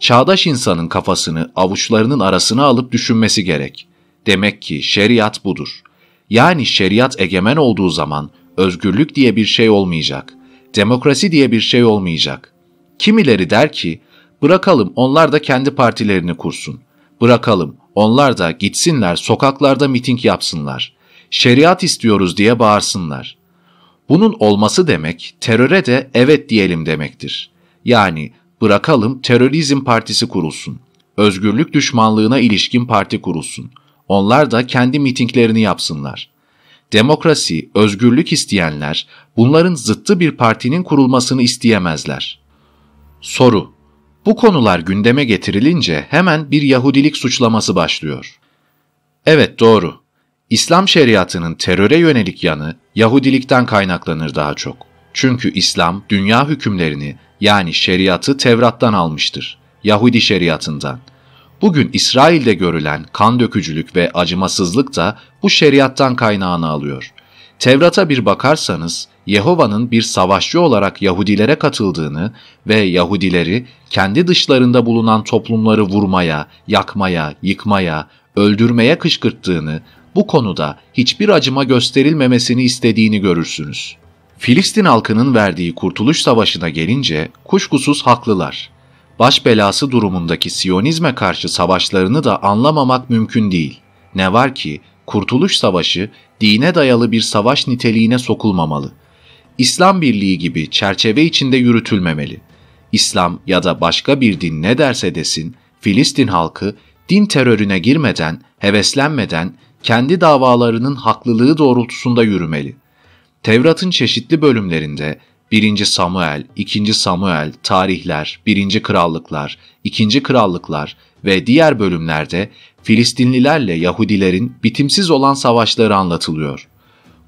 Çağdaş insanın kafasını avuçlarının arasına alıp düşünmesi gerek. Demek ki şeriat budur. Yani şeriat egemen olduğu zaman özgürlük diye bir şey olmayacak. Demokrasi diye bir şey olmayacak. Kimileri der ki, bırakalım onlar da kendi partilerini kursun. Bırakalım onlar da gitsinler sokaklarda miting yapsınlar şeriat istiyoruz diye bağırsınlar. Bunun olması demek teröre de evet diyelim demektir. Yani bırakalım terörizm partisi kurulsun. Özgürlük düşmanlığına ilişkin parti kurulsun. Onlar da kendi mitinglerini yapsınlar. Demokrasi, özgürlük isteyenler bunların zıttı bir partinin kurulmasını isteyemezler. Soru Bu konular gündeme getirilince hemen bir Yahudilik suçlaması başlıyor. Evet doğru. İslam şeriatının teröre yönelik yanı Yahudilikten kaynaklanır daha çok. Çünkü İslam dünya hükümlerini yani şeriatı Tevrat'tan almıştır. Yahudi şeriatından. Bugün İsrail'de görülen kan dökücülük ve acımasızlık da bu şeriattan kaynağını alıyor. Tevrat'a bir bakarsanız Yehova'nın bir savaşçı olarak Yahudilere katıldığını ve Yahudileri kendi dışlarında bulunan toplumları vurmaya, yakmaya, yıkmaya, öldürmeye kışkırttığını, bu konuda hiçbir acıma gösterilmemesini istediğini görürsünüz. Filistin halkının verdiği kurtuluş savaşına gelince kuşkusuz haklılar. Baş belası durumundaki Siyonizme karşı savaşlarını da anlamamak mümkün değil. Ne var ki Kurtuluş Savaşı dine dayalı bir savaş niteliğine sokulmamalı. İslam Birliği gibi çerçeve içinde yürütülmemeli. İslam ya da başka bir din ne derse desin Filistin halkı din terörüne girmeden, heveslenmeden kendi davalarının haklılığı doğrultusunda yürümeli. Tevrat'ın çeşitli bölümlerinde 1. Samuel, 2. Samuel, Tarihler, 1. Krallıklar, 2. Krallıklar ve diğer bölümlerde Filistinlilerle Yahudilerin bitimsiz olan savaşları anlatılıyor.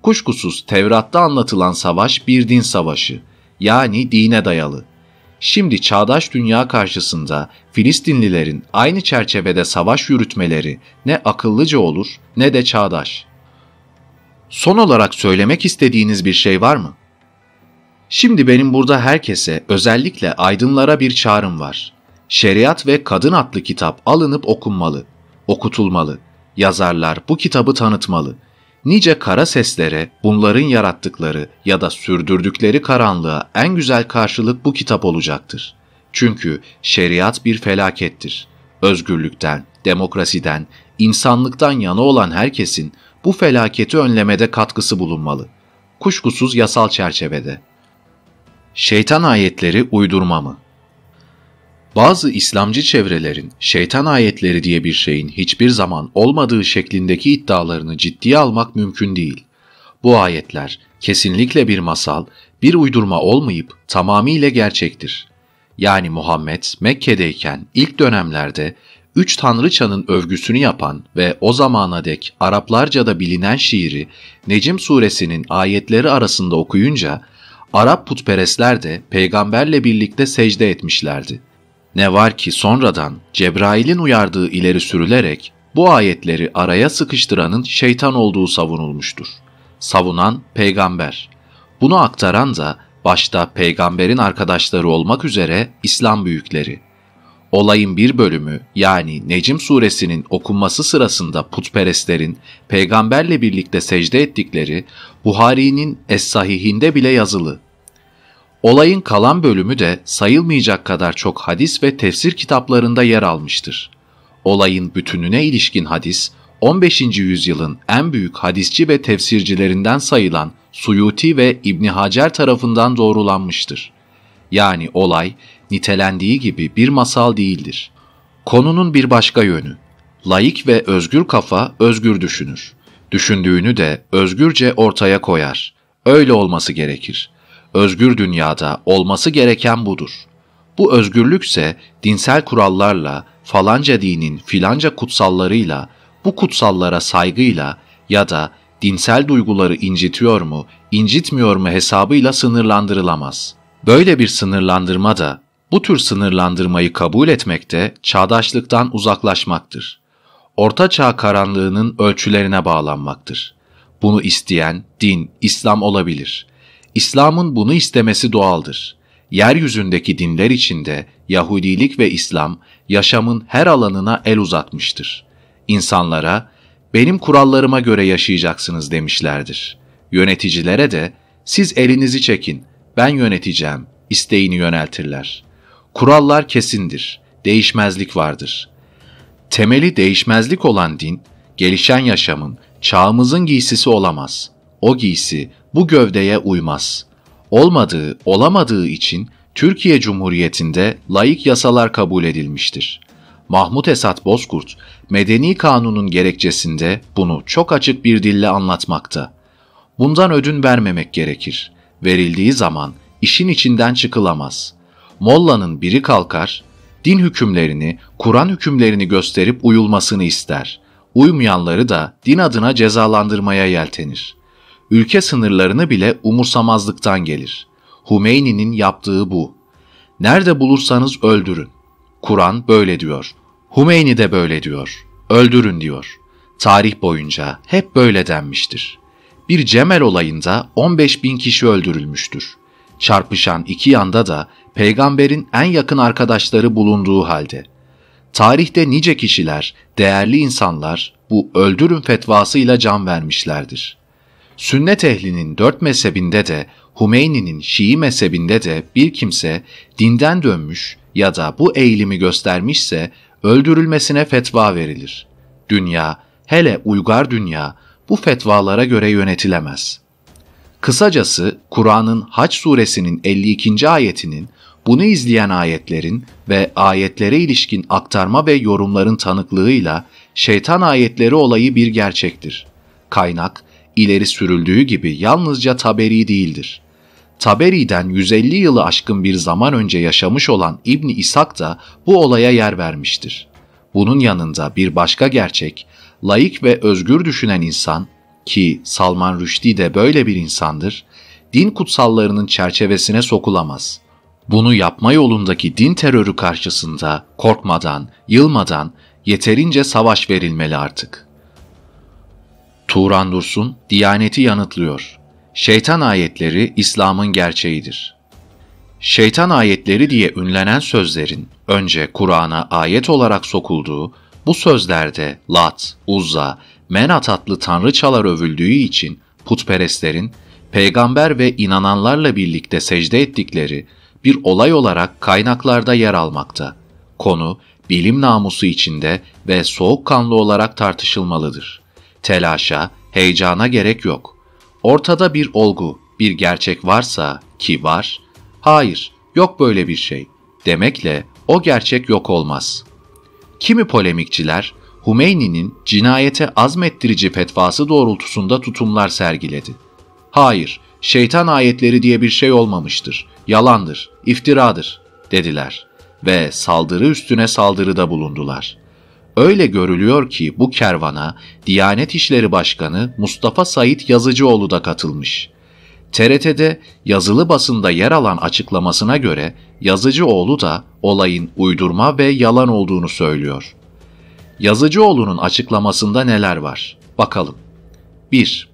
Kuşkusuz Tevrat'ta anlatılan savaş bir din savaşı, yani dine dayalı. Şimdi çağdaş dünya karşısında Filistinlilerin aynı çerçevede savaş yürütmeleri ne akıllıca olur ne de çağdaş. Son olarak söylemek istediğiniz bir şey var mı? Şimdi benim burada herkese, özellikle aydınlara bir çağrım var. Şeriat ve Kadın adlı kitap alınıp okunmalı, okutulmalı. Yazarlar bu kitabı tanıtmalı nice kara seslere, bunların yarattıkları ya da sürdürdükleri karanlığa en güzel karşılık bu kitap olacaktır. Çünkü şeriat bir felakettir. Özgürlükten, demokrasiden, insanlıktan yana olan herkesin bu felaketi önlemede katkısı bulunmalı. Kuşkusuz yasal çerçevede. Şeytan ayetleri uydurma mı? bazı İslamcı çevrelerin şeytan ayetleri diye bir şeyin hiçbir zaman olmadığı şeklindeki iddialarını ciddiye almak mümkün değil. Bu ayetler kesinlikle bir masal, bir uydurma olmayıp tamamıyla gerçektir. Yani Muhammed Mekke'deyken ilk dönemlerde üç tanrıçanın övgüsünü yapan ve o zamana dek Araplarca da bilinen şiiri Necim suresinin ayetleri arasında okuyunca Arap putperestler de peygamberle birlikte secde etmişlerdi.'' Ne var ki sonradan Cebrail'in uyardığı ileri sürülerek bu ayetleri araya sıkıştıranın şeytan olduğu savunulmuştur. Savunan peygamber. Bunu aktaran da başta peygamberin arkadaşları olmak üzere İslam büyükleri. Olayın bir bölümü yani Necim suresinin okunması sırasında putperestlerin peygamberle birlikte secde ettikleri Buhari'nin Es-Sahihinde bile yazılı. Olayın kalan bölümü de sayılmayacak kadar çok hadis ve tefsir kitaplarında yer almıştır. Olayın bütününe ilişkin hadis, 15. yüzyılın en büyük hadisçi ve tefsircilerinden sayılan Suyuti ve İbni Hacer tarafından doğrulanmıştır. Yani olay nitelendiği gibi bir masal değildir. Konunun bir başka yönü, layık ve özgür kafa özgür düşünür. Düşündüğünü de özgürce ortaya koyar. Öyle olması gerekir.'' Özgür dünyada olması gereken budur. Bu özgürlükse dinsel kurallarla, falanca dinin filanca kutsallarıyla, bu kutsallara saygıyla ya da dinsel duyguları incitiyor mu, incitmiyor mu hesabıyla sınırlandırılamaz. Böyle bir sınırlandırma da bu tür sınırlandırmayı kabul etmekte çağdaşlıktan uzaklaşmaktır. Orta çağ karanlığının ölçülerine bağlanmaktır. Bunu isteyen din, İslam olabilir. İslam'ın bunu istemesi doğaldır. Yeryüzündeki dinler içinde Yahudilik ve İslam yaşamın her alanına el uzatmıştır. İnsanlara benim kurallarıma göre yaşayacaksınız demişlerdir. Yöneticilere de siz elinizi çekin, ben yöneteceğim isteğini yöneltirler. Kurallar kesindir, değişmezlik vardır. Temeli değişmezlik olan din, gelişen yaşamın, çağımızın giysisi olamaz. O giysi bu gövdeye uymaz. Olmadığı, olamadığı için Türkiye Cumhuriyeti'nde layık yasalar kabul edilmiştir. Mahmut Esat Bozkurt, Medeni Kanun'un gerekçesinde bunu çok açık bir dille anlatmakta. Bundan ödün vermemek gerekir. Verildiği zaman işin içinden çıkılamaz. Mollanın biri kalkar, din hükümlerini, Kur'an hükümlerini gösterip uyulmasını ister. Uymayanları da din adına cezalandırmaya yeltenir ülke sınırlarını bile umursamazlıktan gelir. Hümeyni'nin yaptığı bu. Nerede bulursanız öldürün. Kur'an böyle diyor. Hümeyni de böyle diyor. Öldürün diyor. Tarih boyunca hep böyle denmiştir. Bir Cemel olayında 15 bin kişi öldürülmüştür. Çarpışan iki yanda da peygamberin en yakın arkadaşları bulunduğu halde. Tarihte nice kişiler, değerli insanlar bu öldürün fetvasıyla can vermişlerdir.'' Sünnet ehlinin dört mezhebinde de Hümeyni'nin Şii mezhebinde de bir kimse dinden dönmüş ya da bu eğilimi göstermişse öldürülmesine fetva verilir. Dünya, hele uygar dünya bu fetvalara göre yönetilemez. Kısacası Kur'an'ın Haç suresinin 52. ayetinin bunu izleyen ayetlerin ve ayetlere ilişkin aktarma ve yorumların tanıklığıyla şeytan ayetleri olayı bir gerçektir. Kaynak ileri sürüldüğü gibi yalnızca Taberi değildir. Taberi'den 150 yılı aşkın bir zaman önce yaşamış olan İbni İshak da bu olaya yer vermiştir. Bunun yanında bir başka gerçek, layık ve özgür düşünen insan ki Salman Rushdie de böyle bir insandır, din kutsallarının çerçevesine sokulamaz. Bunu yapma yolundaki din terörü karşısında korkmadan, yılmadan yeterince savaş verilmeli artık.'' Turan Dursun, Diyaneti yanıtlıyor. Şeytan ayetleri İslam'ın gerçeğidir. Şeytan ayetleri diye ünlenen sözlerin önce Kur'an'a ayet olarak sokulduğu, bu sözlerde Lat, Uzza, Menat adlı tanrıçalar övüldüğü için putperestlerin peygamber ve inananlarla birlikte secde ettikleri bir olay olarak kaynaklarda yer almakta. Konu bilim namusu içinde ve soğukkanlı olarak tartışılmalıdır telaşa, heyecana gerek yok. Ortada bir olgu, bir gerçek varsa ki var, hayır, yok böyle bir şey demekle o gerçek yok olmaz. Kimi polemikçiler Hümeyni'nin cinayete azmettirici fetvası doğrultusunda tutumlar sergiledi. Hayır, şeytan ayetleri diye bir şey olmamıştır, yalandır, iftiradır dediler ve saldırı üstüne saldırıda bulundular.'' Öyle görülüyor ki bu kervana Diyanet İşleri Başkanı Mustafa Sait Yazıcıoğlu da katılmış. TRT'de yazılı basında yer alan açıklamasına göre Yazıcıoğlu da olayın uydurma ve yalan olduğunu söylüyor. Yazıcıoğlu'nun açıklamasında neler var? Bakalım. 1.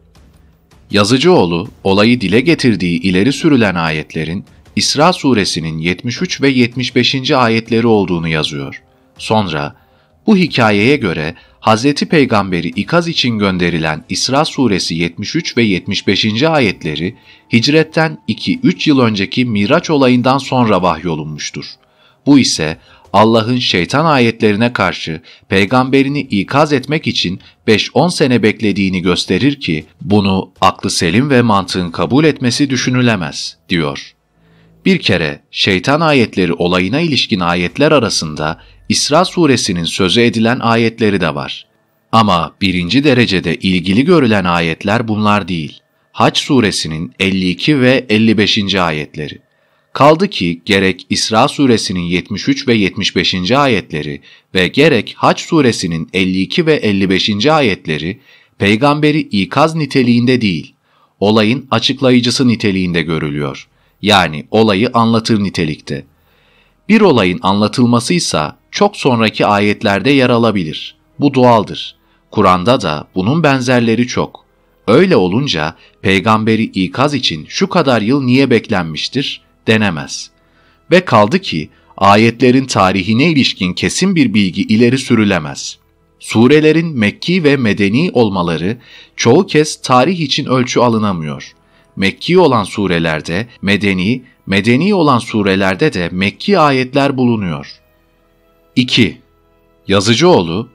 Yazıcıoğlu, olayı dile getirdiği ileri sürülen ayetlerin İsra suresinin 73 ve 75. ayetleri olduğunu yazıyor. Sonra bu hikayeye göre Hz. Peygamber'i ikaz için gönderilen İsra suresi 73 ve 75. ayetleri hicretten 2-3 yıl önceki Miraç olayından sonra vahyolunmuştur. Bu ise Allah'ın şeytan ayetlerine karşı peygamberini ikaz etmek için 5-10 sene beklediğini gösterir ki bunu aklı selim ve mantığın kabul etmesi düşünülemez, diyor. Bir kere şeytan ayetleri olayına ilişkin ayetler arasında İsra suresinin söze edilen ayetleri de var. Ama birinci derecede ilgili görülen ayetler bunlar değil. Haç suresinin 52 ve 55. ayetleri. Kaldı ki gerek İsra suresinin 73 ve 75. ayetleri ve gerek Haç suresinin 52 ve 55. ayetleri peygamberi ikaz niteliğinde değil, olayın açıklayıcısı niteliğinde görülüyor. Yani olayı anlatır nitelikte. Bir olayın anlatılması ise, çok sonraki ayetlerde yer alabilir. Bu doğaldır. Kur'an'da da bunun benzerleri çok. Öyle olunca peygamberi ikaz için şu kadar yıl niye beklenmiştir denemez. Ve kaldı ki ayetlerin tarihine ilişkin kesin bir bilgi ileri sürülemez. Surelerin Mekki ve Medeni olmaları çoğu kez tarih için ölçü alınamıyor. Mekki olan surelerde Medeni, Medeni olan surelerde de Mekki ayetler bulunuyor.'' 2. Yazıcıoğlu,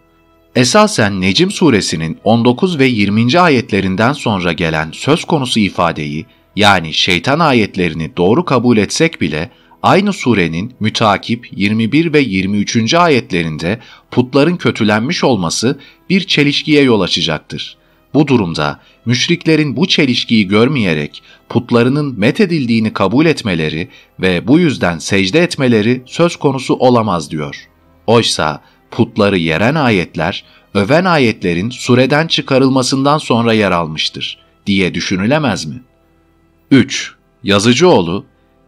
esasen Necim suresinin 19 ve 20. ayetlerinden sonra gelen söz konusu ifadeyi yani şeytan ayetlerini doğru kabul etsek bile aynı surenin mütakip 21 ve 23. ayetlerinde putların kötülenmiş olması bir çelişkiye yol açacaktır. Bu durumda müşriklerin bu çelişkiyi görmeyerek putlarının methedildiğini kabul etmeleri ve bu yüzden secde etmeleri söz konusu olamaz diyor.'' Oysa putları yeren ayetler, öven ayetlerin sureden çıkarılmasından sonra yer almıştır diye düşünülemez mi? 3. Yazıcıoğlu,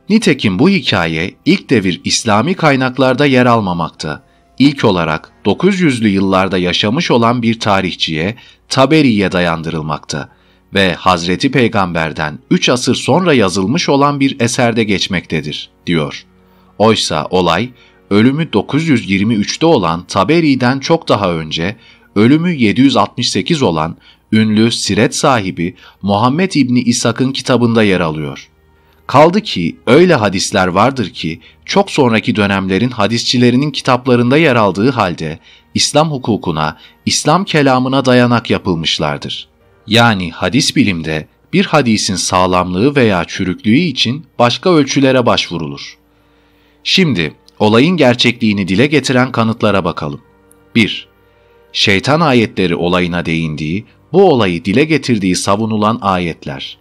nitekim bu hikaye ilk devir İslami kaynaklarda yer almamakta. İlk olarak 900'lü yıllarda yaşamış olan bir tarihçiye Taberi'ye dayandırılmakta ve Hazreti Peygamber'den 3 asır sonra yazılmış olan bir eserde geçmektedir, diyor. Oysa olay ölümü 923'te olan Taberi'den çok daha önce ölümü 768 olan ünlü siret sahibi Muhammed İbni İshak'ın kitabında yer alıyor. Kaldı ki öyle hadisler vardır ki çok sonraki dönemlerin hadisçilerinin kitaplarında yer aldığı halde İslam hukukuna, İslam kelamına dayanak yapılmışlardır. Yani hadis bilimde bir hadisin sağlamlığı veya çürüklüğü için başka ölçülere başvurulur. Şimdi Olayın gerçekliğini dile getiren kanıtlara bakalım. 1. Şeytan ayetleri olayına değindiği, bu olayı dile getirdiği savunulan ayetler.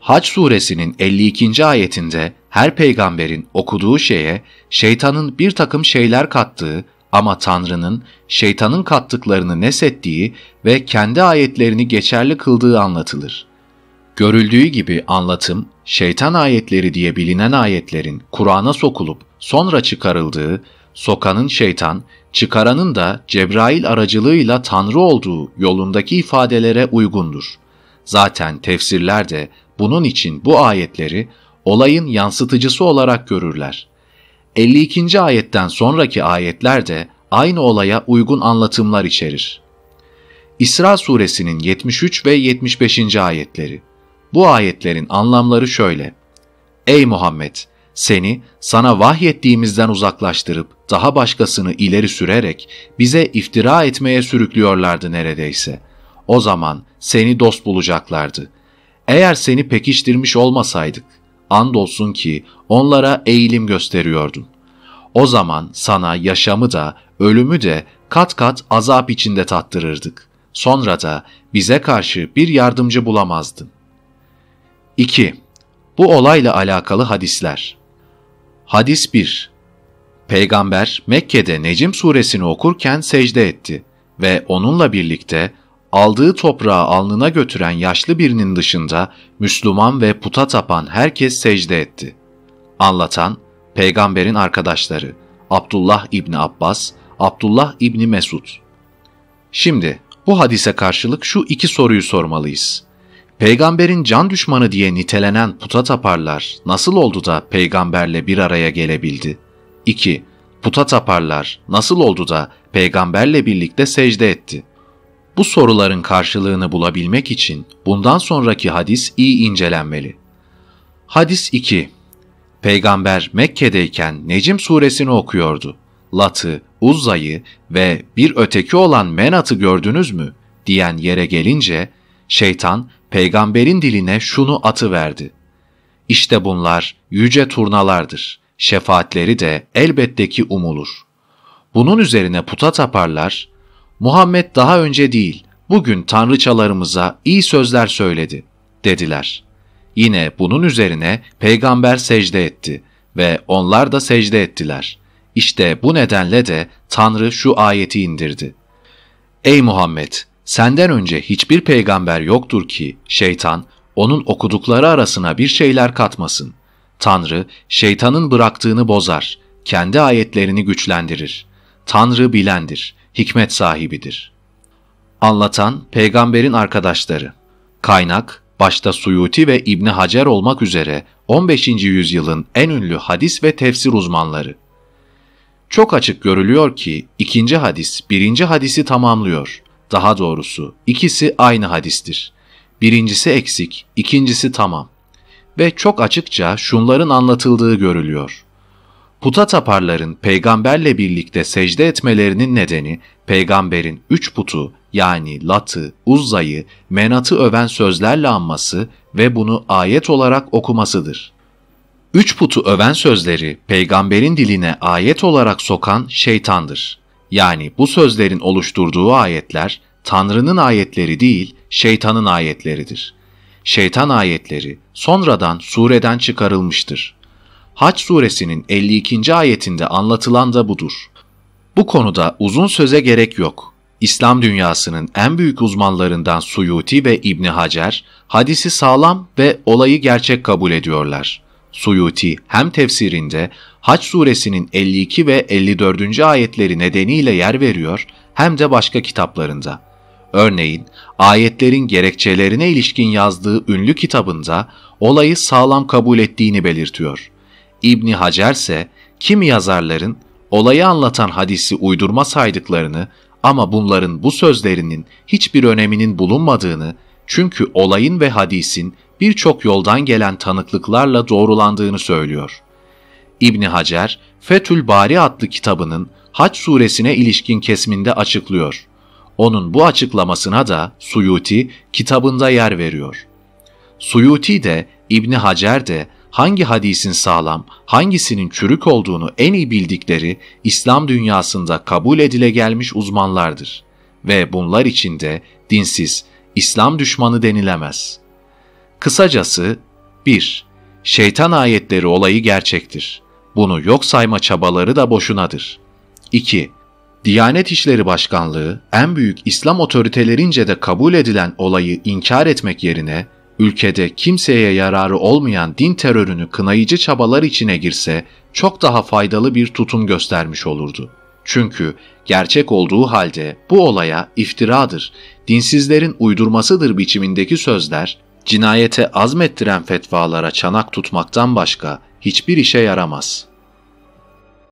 Haç suresinin 52. ayetinde her peygamberin okuduğu şeye şeytanın bir takım şeyler kattığı ama Tanrı'nın şeytanın kattıklarını nesettiği ve kendi ayetlerini geçerli kıldığı anlatılır. Görüldüğü gibi anlatım, şeytan ayetleri diye bilinen ayetlerin Kur'an'a sokulup sonra çıkarıldığı, sokanın şeytan, çıkaranın da Cebrail aracılığıyla Tanrı olduğu yolundaki ifadelere uygundur. Zaten tefsirler de bunun için bu ayetleri olayın yansıtıcısı olarak görürler. 52. ayetten sonraki ayetler de aynı olaya uygun anlatımlar içerir. İsra suresinin 73 ve 75. ayetleri bu ayetlerin anlamları şöyle. Ey Muhammed! Seni sana vahyettiğimizden uzaklaştırıp daha başkasını ileri sürerek bize iftira etmeye sürüklüyorlardı neredeyse. O zaman seni dost bulacaklardı. Eğer seni pekiştirmiş olmasaydık, andolsun ki onlara eğilim gösteriyordun. O zaman sana yaşamı da, ölümü de kat kat azap içinde tattırırdık. Sonra da bize karşı bir yardımcı bulamazdın.'' 2. Bu olayla alakalı hadisler. Hadis 1. Peygamber Mekke'de Necim suresini okurken secde etti ve onunla birlikte aldığı toprağı alnına götüren yaşlı birinin dışında Müslüman ve puta tapan herkes secde etti. Anlatan peygamberin arkadaşları Abdullah İbni Abbas, Abdullah İbni Mesud. Şimdi bu hadise karşılık şu iki soruyu sormalıyız. Peygamberin can düşmanı diye nitelenen puta taparlar nasıl oldu da peygamberle bir araya gelebildi? 2. Puta taparlar nasıl oldu da peygamberle birlikte secde etti? Bu soruların karşılığını bulabilmek için bundan sonraki hadis iyi incelenmeli. Hadis 2. Peygamber Mekke'deyken Necim suresini okuyordu. Lat'ı, Uzza'yı ve bir öteki olan Menat'ı gördünüz mü diyen yere gelince şeytan peygamberin diline şunu atı verdi. İşte bunlar yüce turnalardır. Şefaatleri de elbette ki umulur. Bunun üzerine puta taparlar. Muhammed daha önce değil, bugün tanrıçalarımıza iyi sözler söyledi, dediler. Yine bunun üzerine peygamber secde etti ve onlar da secde ettiler. İşte bu nedenle de Tanrı şu ayeti indirdi. Ey Muhammed! Senden önce hiçbir peygamber yoktur ki şeytan onun okudukları arasına bir şeyler katmasın. Tanrı şeytanın bıraktığını bozar, kendi ayetlerini güçlendirir. Tanrı bilendir, hikmet sahibidir. Anlatan peygamberin arkadaşları. Kaynak başta Suyuti ve İbn Hacer olmak üzere 15. yüzyılın en ünlü hadis ve tefsir uzmanları. Çok açık görülüyor ki ikinci hadis birinci hadisi tamamlıyor. Daha doğrusu ikisi aynı hadistir. Birincisi eksik, ikincisi tamam. Ve çok açıkça şunların anlatıldığı görülüyor. Puta taparların peygamberle birlikte secde etmelerinin nedeni peygamberin üç putu yani Lat'ı, Uzza'yı, Menat'ı öven sözlerle anması ve bunu ayet olarak okumasıdır. Üç putu öven sözleri peygamberin diline ayet olarak sokan şeytandır yani bu sözlerin oluşturduğu ayetler Tanrı'nın ayetleri değil şeytanın ayetleridir. Şeytan ayetleri sonradan sureden çıkarılmıştır. Haç suresinin 52. ayetinde anlatılan da budur. Bu konuda uzun söze gerek yok. İslam dünyasının en büyük uzmanlarından Suyuti ve İbni Hacer, hadisi sağlam ve olayı gerçek kabul ediyorlar. Suyuti hem tefsirinde Haç suresinin 52 ve 54. ayetleri nedeniyle yer veriyor hem de başka kitaplarında. Örneğin ayetlerin gerekçelerine ilişkin yazdığı ünlü kitabında olayı sağlam kabul ettiğini belirtiyor. İbni Hacer ise kimi yazarların olayı anlatan hadisi uydurma saydıklarını ama bunların bu sözlerinin hiçbir öneminin bulunmadığını çünkü olayın ve hadisin birçok yoldan gelen tanıklıklarla doğrulandığını söylüyor. İbni Hacer, Fetül Bari adlı kitabının Haç suresine ilişkin kesminde açıklıyor. Onun bu açıklamasına da Suyuti kitabında yer veriyor. Suyuti de İbni Hacer de hangi hadisin sağlam, hangisinin çürük olduğunu en iyi bildikleri İslam dünyasında kabul edile gelmiş uzmanlardır. Ve bunlar içinde dinsiz, İslam düşmanı denilemez.'' Kısacası 1. Şeytan ayetleri olayı gerçektir. Bunu yok sayma çabaları da boşunadır. 2. Diyanet İşleri Başkanlığı en büyük İslam otoritelerince de kabul edilen olayı inkar etmek yerine ülkede kimseye yararı olmayan din terörünü kınayıcı çabalar içine girse çok daha faydalı bir tutum göstermiş olurdu. Çünkü gerçek olduğu halde bu olaya iftiradır, dinsizlerin uydurmasıdır biçimindeki sözler cinayete azmettiren fetvalara çanak tutmaktan başka hiçbir işe yaramaz.''